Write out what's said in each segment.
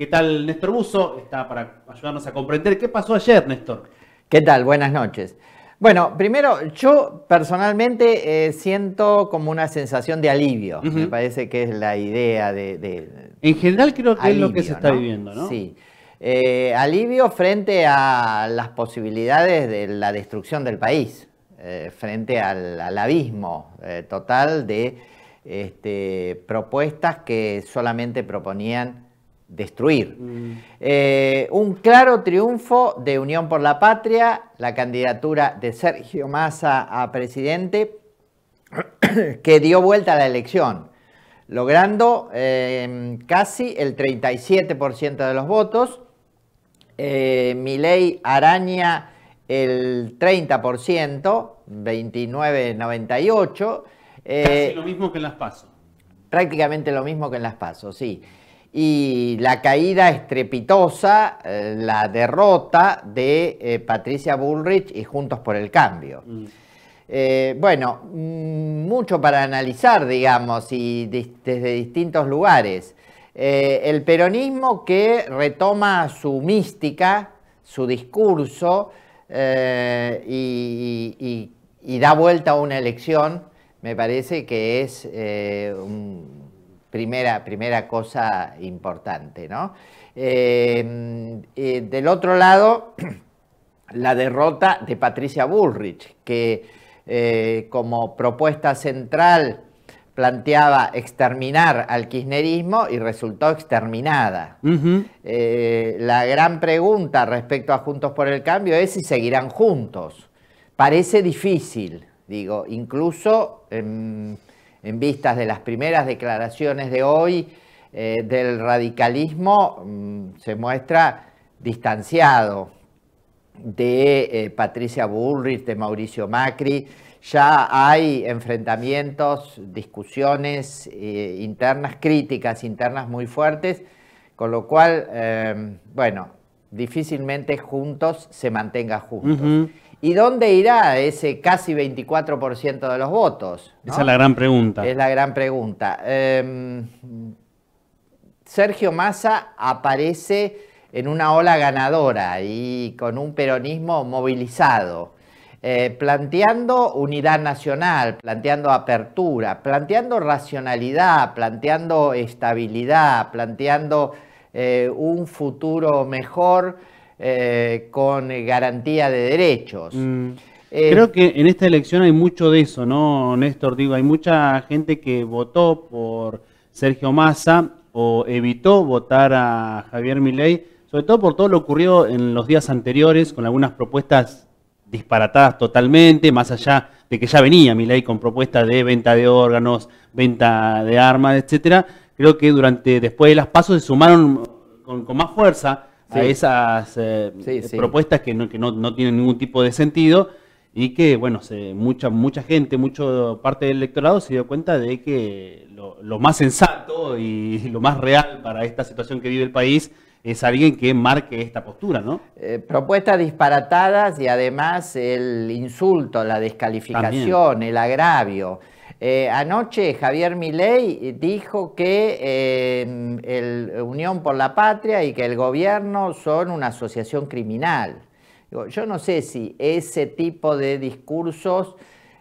¿Qué tal Néstor Buzo? Está para ayudarnos a comprender qué pasó ayer, Néstor. ¿Qué tal? Buenas noches. Bueno, primero, yo personalmente eh, siento como una sensación de alivio. Me parece que es la idea de. en general, creo que es lo que se está viviendo, ¿no? Sí. Eh, alivio frente a las posibilidades de la destrucción del país, eh, frente al, abismo total de este, propuestas que solamente proponían destruir. Mm. Eh, un claro triunfo de Unión por la Patria, la candidatura de Sergio Massa a presidente, que dio vuelta a la elección, logrando eh, casi el 37% de los votos. Eh, Milei Araña el 30%, 29,98. Casi eh, lo mismo que en las PASO. Prácticamente lo mismo que en las pasos sí y la caída estrepitosa, eh, la derrota de eh, Patricia Bullrich y Juntos por el Cambio. Mm. Eh, bueno, mm, mucho para analizar, digamos, y desde distintos lugares. el peronismo que retoma su mística, su discurso, y, y, da vuelta a una elección, me parece que es un Primera, primera cosa importante, ¿no? Eh, eh, del otro lado, la derrota de Patricia Bullrich, que eh, como propuesta central planteaba exterminar al kirchnerismo y resultó exterminada. la gran pregunta respecto a Juntos por el Cambio es si seguirán juntos. Parece difícil, digo, incluso... Em, en vistas de las primeras declaraciones de hoy eh, del radicalismo, mm, se muestra distanciado de eh, Patricia Bullrich, de Mauricio Macri. Ya hay enfrentamientos, discusiones eh, internas, críticas internas muy fuertes, con lo cual, bueno, difícilmente juntos se mantenga juntos. ¿Y dónde irá ese casi 24% de los votos? Esa es la gran pregunta. Es la gran pregunta. Em, Sergio Massa aparece en una ola ganadora y con un peronismo movilizado, eh, planteando unidad nacional, planteando apertura, planteando racionalidad, planteando estabilidad, planteando eh, un futuro mejor eh, con garantía de derechos. Mm. Eh, Creo que en esta elección hay mucho de eso, ¿no, Néstor? Digo, hay mucha gente que votó por Sergio Massa o evitó votar a Javier Milei, sobre todo por todo lo ocurrido en los días anteriores con algunas propuestas disparatadas totalmente, más allá de que ya venía Milei con propuestas de venta de órganos, venta de armas, etcétera. Creo que durante después de las pasos se sumaron con, con más fuerza a esas eh, eh, propuestas que, no, que no, tienen ningún tipo de sentido y que, bueno, se, mucha, mucha gente, mucha parte del electorado se dio cuenta de que lo, más sensato y lo más real para esta situación que vive el país es alguien que marque esta postura, ¿no? Eh, propuestas disparatadas y además el insulto, la descalificación, el agravio. Eh, anoche Javier Milei dijo que em, el Unión por la Patria y que el gobierno son una asociación criminal. Yo no sé si ese tipo de discursos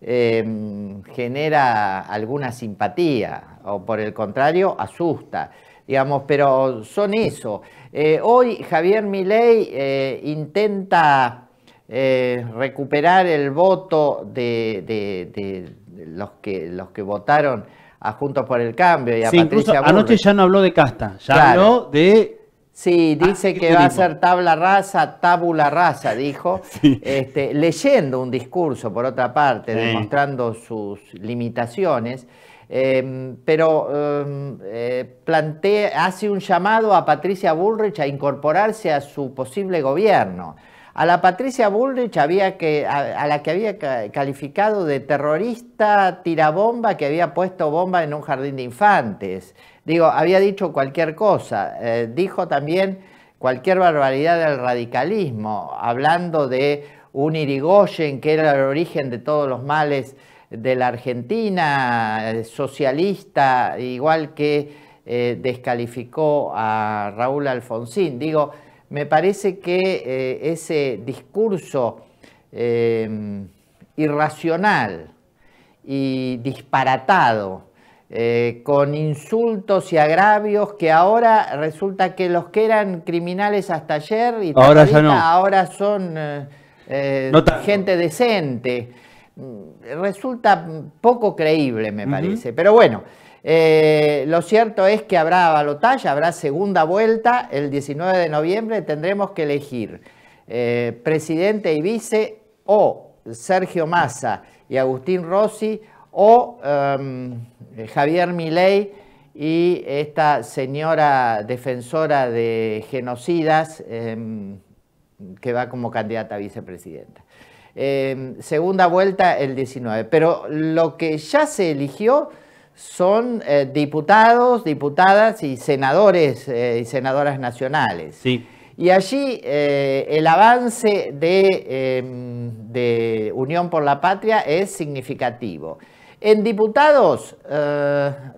em, genera alguna simpatía o por el contrario asusta, digamos, pero son eso. Eh, hoy Javier Milei eh, intenta recuperar el voto de los que, los que votaron a Juntos por el Cambio y a Patricia Bullrich. Anoche ya no habló de casta, ya habló de Sí, dice que va a ser tabla rasa, tabula rasa, dijo, este, leyendo un discurso, por otra parte, demostrando sus limitaciones, em, pero em, eh, plantea, hace un llamado a Patricia Bullrich a incorporarse a su posible gobierno a la Patricia Bullrich había que, a, la que había calificado de terrorista tirabomba que había puesto bomba en un jardín de infantes. Digo, había dicho cualquier cosa. Eh, dijo también cualquier barbaridad del radicalismo, hablando de un Irigoyen que era el origen de todos los males de la Argentina, eh, socialista, igual que eh, descalificó a Raúl Alfonsín. Digo, me parece que eh, ese discurso eh, irracional y disparatado, eh, con insultos y agravios que ahora resulta que los que eran criminales hasta ayer y ahora, ahora son gente decente. Mm, resulta poco creíble, me parece. Pero bueno, eh, lo cierto es que habrá balotaje, habrá segunda vuelta. El 19 de noviembre tendremos que elegir eh, presidente y vice o Sergio Massa y Agustín Rossi o em, Javier Milei y esta señora defensora de genocidas em, que va como candidata a vicepresidenta. Em, segunda vuelta el 19, pero lo que ya se eligió son eh, diputados, diputadas y senadores eh, y senadoras nacionales. Y allí eh, el avance em, de, Unión por la Patria es significativo. En diputados,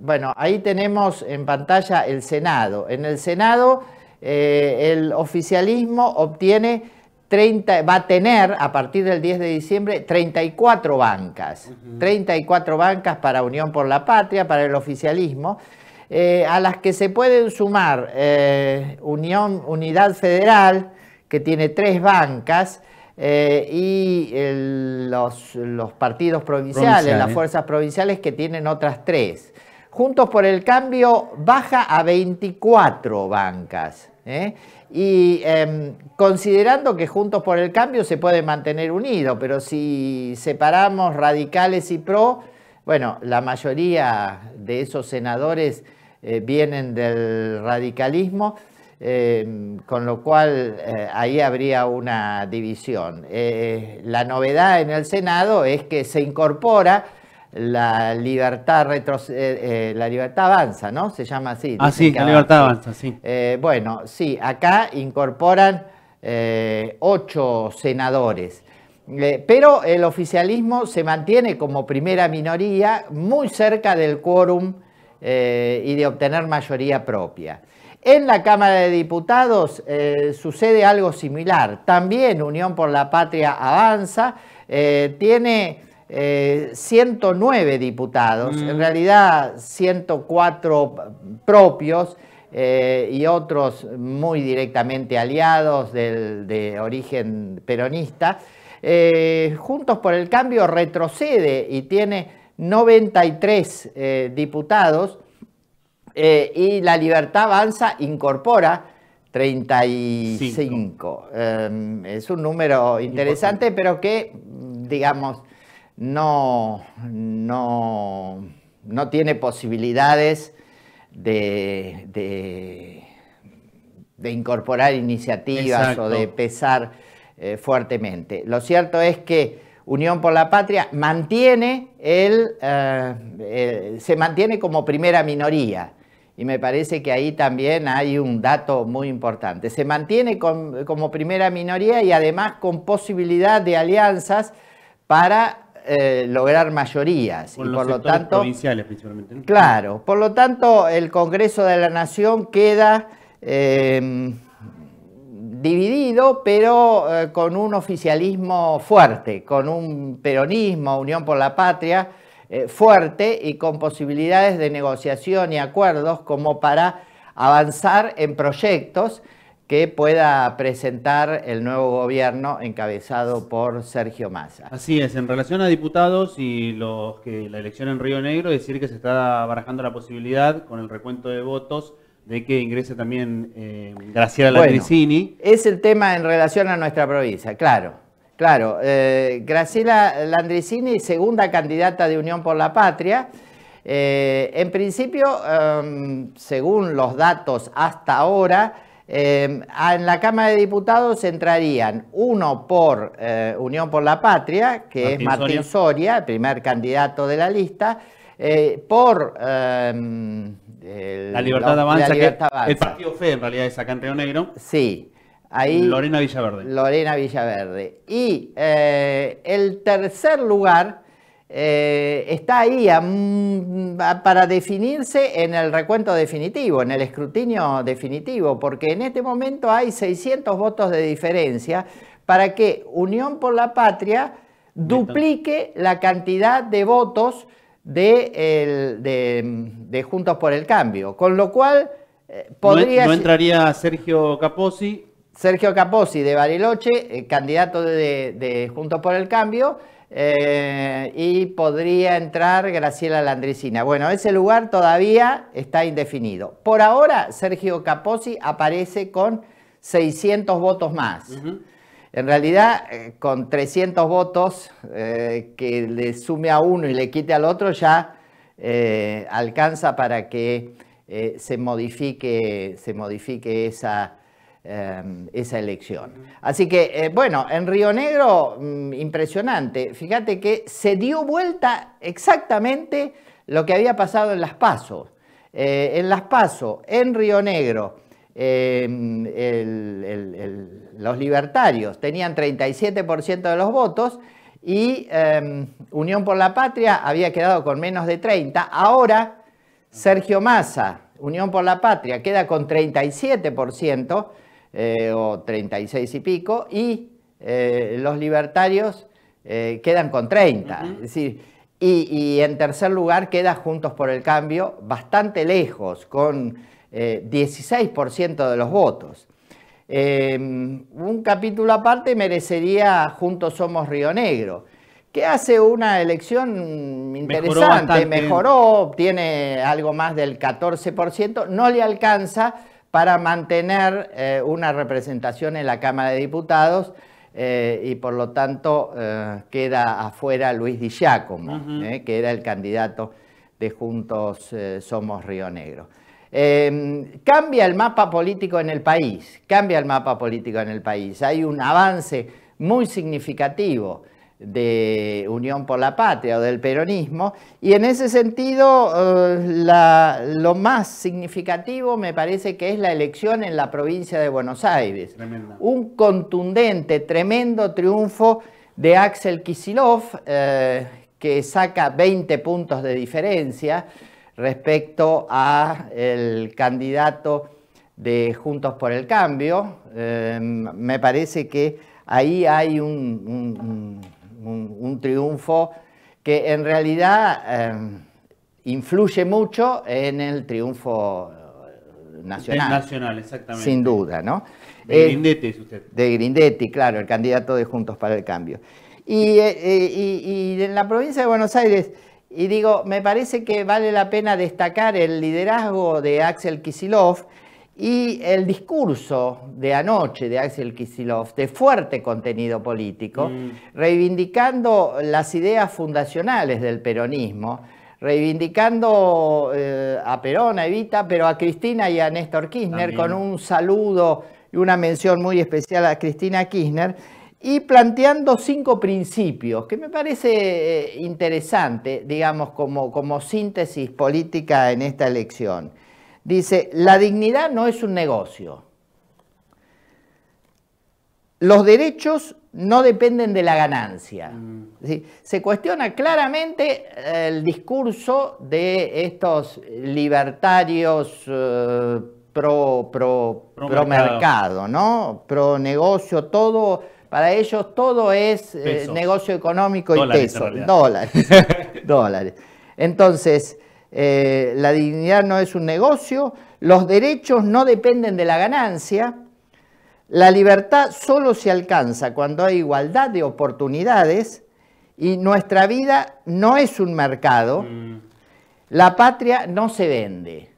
bueno, ahí tenemos en pantalla el Senado. En el Senado el oficialismo obtiene va a tener a partir del 10 de diciembre 34 bancas, 34 bancas para Unión por la Patria, para el oficialismo, eh, a las que se pueden sumar eh, Unión, Unidad Federal, que tiene tres bancas, eh, y los, partidos provinciales, las fuerzas provinciales que tienen otras tres. Juntos por el Cambio baja a 24 bancas. ¿eh? y em, considerando que Juntos por el Cambio se puede mantener unido, pero si separamos radicales y pro, bueno, la mayoría de esos senadores eh, vienen del radicalismo, em, con lo cual eh, ahí habría una división. Eh, la novedad en el Senado es que se incorpora la libertad retro eh, eh, la libertad avanza, ¿no? Se llama así. Ah, sí, la libertad avanza, sí. Eh, bueno, sí, acá incorporan ocho senadores. pero el oficialismo se mantiene como primera minoría muy cerca del quórum y de obtener mayoría propia. En la Cámara de Diputados sucede algo similar. También Unión por la Patria avanza, tiene 109 eh, diputados, en mm. realidad 104 propios eh, y otros muy directamente aliados de origen peronista. Eh, Juntos por el Cambio retrocede y tiene 93 diputados y La Libertad Avanza incorpora 35. Em, es un número interesante, pero que, digamos, no, no, tiene posibilidades de, de, incorporar iniciativas o de pesar eh, fuertemente. Lo cierto es que Unión por la Patria mantiene eh, el, se mantiene como primera minoría. Y me parece que ahí también hay un dato muy importante. Se mantiene como primera minoría y además con posibilidad de alianzas para eh, lograr mayorías. Por y por lo tanto, Claro, por lo tanto el Congreso de la Nación queda em, dividido, pero eh, con un oficialismo fuerte, con un peronismo, Unión por la Patria, eh, fuerte y con posibilidades de negociación y acuerdos como para avanzar en proyectos que pueda presentar el nuevo gobierno encabezado por Sergio Massa. Así es, en relación a diputados y los que la elección en Río Negro, decir que se está barajando la posibilidad con el recuento de votos de que ingrese también eh, Graciela Landricini. es el tema en relación a nuestra provincia, claro. Claro, eh, Graciela Landricini, segunda candidata de Unión por la Patria. Eh, en principio, em, según los datos hasta ahora, Em, en la Cámara de Diputados entrarían uno por eh, Unión por la Patria, que es Martín Soria. el primer candidato de la lista, eh, por em, la Libertad, avanza, que El Partido Fe, en realidad, es acá en Río Negro. Sí. Ahí, Lorena Villaverde. Lorena Villaverde. Y eh, el tercer lugar eh, está ahí para definirse en el recuento definitivo, en el escrutinio definitivo, porque en este momento hay 600 votos de diferencia para que Unión por la Patria duplique la cantidad de votos de, Juntos por el Cambio, con lo cual eh, podría... No, entraría Sergio Capozzi. Sergio Capozzi de Bariloche, eh, candidato de Juntos por el Cambio, eh, y podría entrar Graciela Landricina. Bueno, ese lugar todavía está indefinido. Por ahora, Sergio Capozzi aparece con 600 votos más. En realidad, eh, con 300 votos eh, que le sume a uno y le quite al otro, ya alcanza para que se modifique, se modifique esa Em, esa elección. Así que, eh, bueno, en Río Negro, mm, impresionante. Fíjate que se dio vuelta exactamente lo que había pasado en Las Pasos. Eh, en Las Pasos, en Río Negro, em, los libertarios tenían 37% de los votos y em, Unión por la Patria había quedado con menos de 30. Ahora, Sergio Massa, Unión por la Patria, queda con 37%. Eh, o 36 y pico, y eh, los libertarios eh, quedan con 30. decir, y, en tercer lugar queda Juntos por el Cambio bastante lejos, con 16% de los votos. Em, un capítulo aparte merecería Juntos Somos Río Negro, que hace una elección interesante, mejoró, mejoró tiene algo más del 14%, no le alcanza para mantener eh, una representación en la Cámara de Diputados eh, y por lo tanto eh, queda afuera Luis Di Giacomo, que era el candidato de Juntos Somos Río Negro. cambia el mapa político en el país, cambia el mapa político en el país. Hay un avance muy significativo de Unión por la Patria o del peronismo. Y en ese sentido, eh, lo más significativo me parece que es la elección en la provincia de Buenos Aires. Un contundente, tremendo triunfo de Axel Kisilov, eh, que saca 20 puntos de diferencia respecto a el candidato de Juntos por el Cambio. Eh, me parece que ahí hay un un, triunfo que en realidad eh, influye mucho en el triunfo eh, nacional. nacional, exactamente. Sin duda, ¿no? De eh, Grindetti De Grindetti, claro, el candidato de Juntos para el Cambio. Y, y en la provincia de Buenos Aires, y digo, me parece que vale la pena destacar el liderazgo de Axel Kisilov, y el discurso de anoche de Axel Kisilov, de fuerte contenido político, mm. reivindicando las ideas fundacionales del peronismo, reivindicando eh, a Perón, a Evita, pero a Cristina y a Néstor Kirchner, con un saludo y una mención muy especial a Cristina Kirchner, y planteando cinco principios, que me parece eh, interesante, digamos, como síntesis política en esta elección. Dice, la dignidad no es un negocio. Los derechos no dependen de la ganancia. Mm. Se cuestiona claramente el discurso de estos libertarios eh, pro, mercado. ¿no? Pro negocio, todo, para ellos todo es eh, negocio económico y dólares, dólares, dólares. Entonces, eh, la dignidad no es un negocio, los derechos no dependen de la ganancia, la libertad solo se alcanza cuando hay igualdad de oportunidades y nuestra vida no es un mercado, mm. la patria no se vende.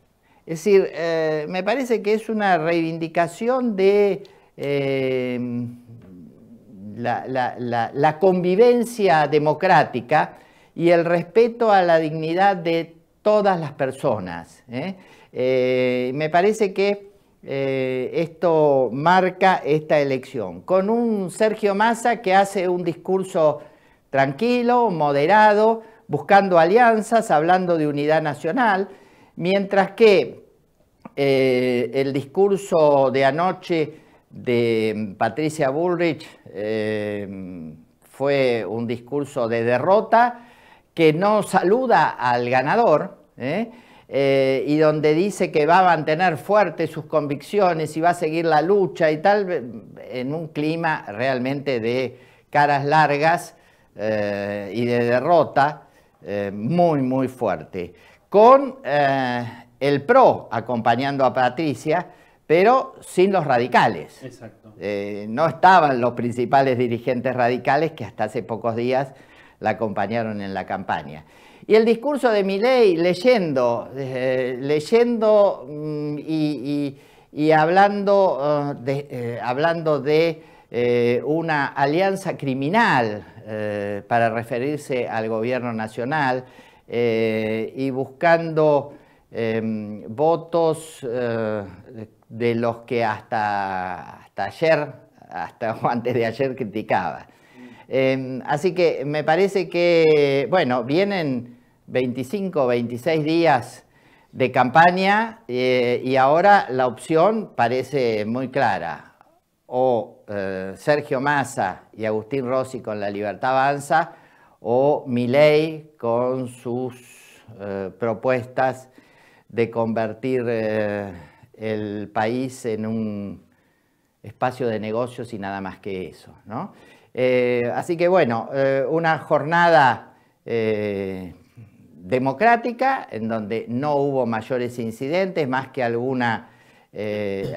Es decir, eh, me parece que es una reivindicación de eh, la, la convivencia democrática y el respeto a la dignidad de todas las personas. ¿eh? Eh, me parece que eh, esto marca esta elección, con un Sergio Massa que hace un discurso tranquilo, moderado, buscando alianzas, hablando de unidad nacional, mientras que el discurso de anoche de Patricia Bullrich fue un discurso de derrota, que no saluda al ganador ¿eh? Eh, y donde dice que va a mantener fuertes sus convicciones y va a seguir la lucha y tal, en un clima realmente de caras largas eh, y de derrota muy, muy fuerte. Con el PRO acompañando a Patricia, pero sin los radicales. Exacto. no estaban los principales dirigentes radicales que hasta hace pocos días la acompañaron en la campaña. Y el discurso de Milei, leyendo, eh, leyendo mm, y, hablando, eh, de, eh, hablando de una alianza criminal para referirse al gobierno nacional y buscando em, votos de los que hasta, hasta ayer, hasta antes de ayer criticaba. Em, así que me parece que, bueno, vienen 25, 26 días de campaña eh, y ahora la opción parece muy clara. O eh, Sergio Massa y Agustín Rossi con la Libertad Avanza o Milei con sus eh, propuestas de convertir el país en un espacio de negocios y nada más que eso. ¿no? Eh, así que bueno, eh, una jornada eh, democrática en donde no hubo mayores incidentes, más que alguna,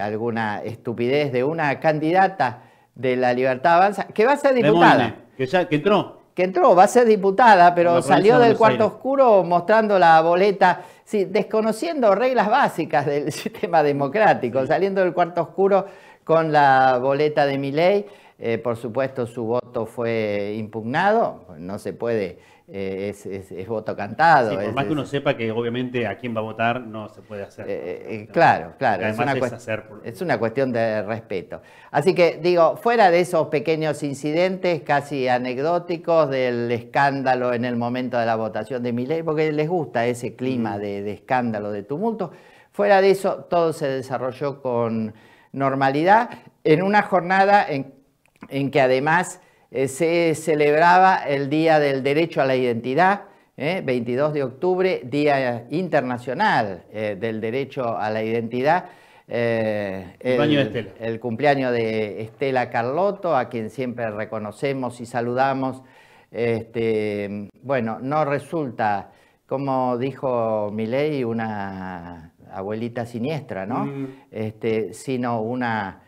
alguna estupidez de una candidata de la Libertad Avanza, que va a ser diputada. que, entró que entró, va a ser diputada, pero salió del cuarto oscuro mostrando la boleta, sí, desconociendo reglas básicas del sistema democrático, saliendo del cuarto oscuro con la boleta de mi ley. Eh, por supuesto, su voto fue impugnado, no se puede, eh, es, voto cantado. por más que uno sepa que obviamente a quién va a votar no se puede hacer. Eh, claro, claro. Es una, hacer es una cuestión de respeto. Así que digo, fuera de esos pequeños incidentes casi anecdóticos del escándalo en el momento de la votación de mi porque les gusta ese clima mm. de, de escándalo, de tumulto, fuera de eso todo se desarrolló con normalidad en una jornada en en que además eh, se celebraba el Día del Derecho a la Identidad, 22 ¿eh? de octubre, Día Internacional eh, del Derecho a la Identidad. El, cumpleaños de Estela Carlotto, a quien siempre reconocemos y saludamos. Este, bueno, no resulta, como dijo Milei, una abuelita siniestra, ¿no? Mm. Este, sino una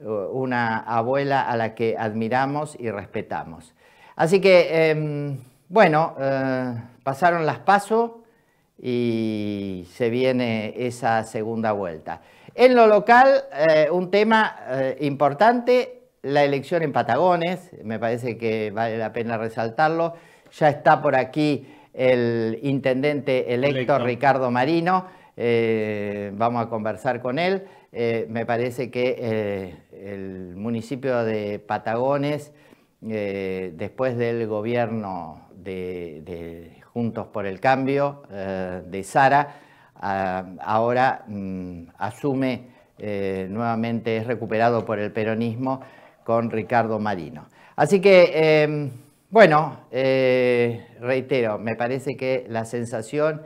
una abuela a la que admiramos y respetamos. Así que, em, bueno, eh, pasaron las pasos y se viene esa segunda vuelta. En lo local, eh, un tema eh, importante, la elección en Patagones, me parece que vale la pena resaltarlo. Ya está por aquí el intendente electo. Ricardo Marino eh, vamos a conversar con él. Eh, me parece que eh, el municipio de Patagones, después del gobierno de, Juntos por el Cambio, de Sara, ah, ahora mm, asume nuevamente, es recuperado por el peronismo con Ricardo Marino. Así que, em, bueno, reitero, me parece que la sensación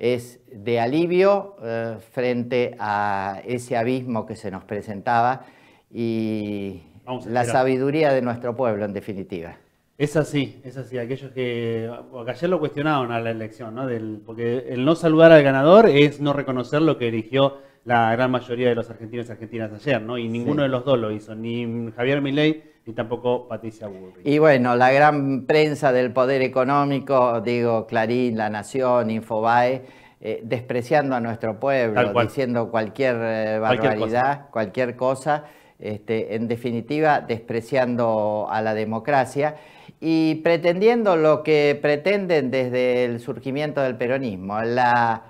es de alivio eh, frente a ese abismo que se nos presentaba y la sabiduría de nuestro pueblo, en definitiva. Es así, es así. Aquellos que, ayer lo cuestionaron a la elección, ¿no? porque el no saludar al ganador es no reconocer lo que eligió la gran mayoría de los argentinos y argentinas ayer, ¿no? Y ninguno de los dos lo hizo, ni Javier Milei y tampoco Patricia Burri. Y bueno, la gran prensa del poder económico, digo, Clarín, La Nación, Infobae, eh, despreciando a nuestro pueblo, diciendo cualquier eh, barbaridad, cualquier cosa, este, en definitiva despreciando a la democracia y pretendiendo lo que pretenden desde el surgimiento del peronismo, la,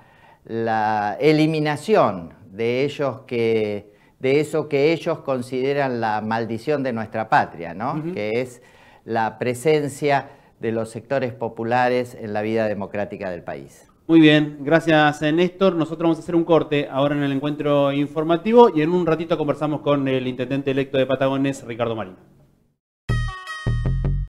la eliminación de ellos que de eso que ellos consideran la maldición de nuestra patria, ¿no? que es la presencia de los sectores populares en la vida democrática del país. Muy bien, gracias eh, Néstor. Nosotros vamos a hacer un corte ahora en el encuentro informativo y en un ratito conversamos con el intendente electo de Patagones, Ricardo Marín.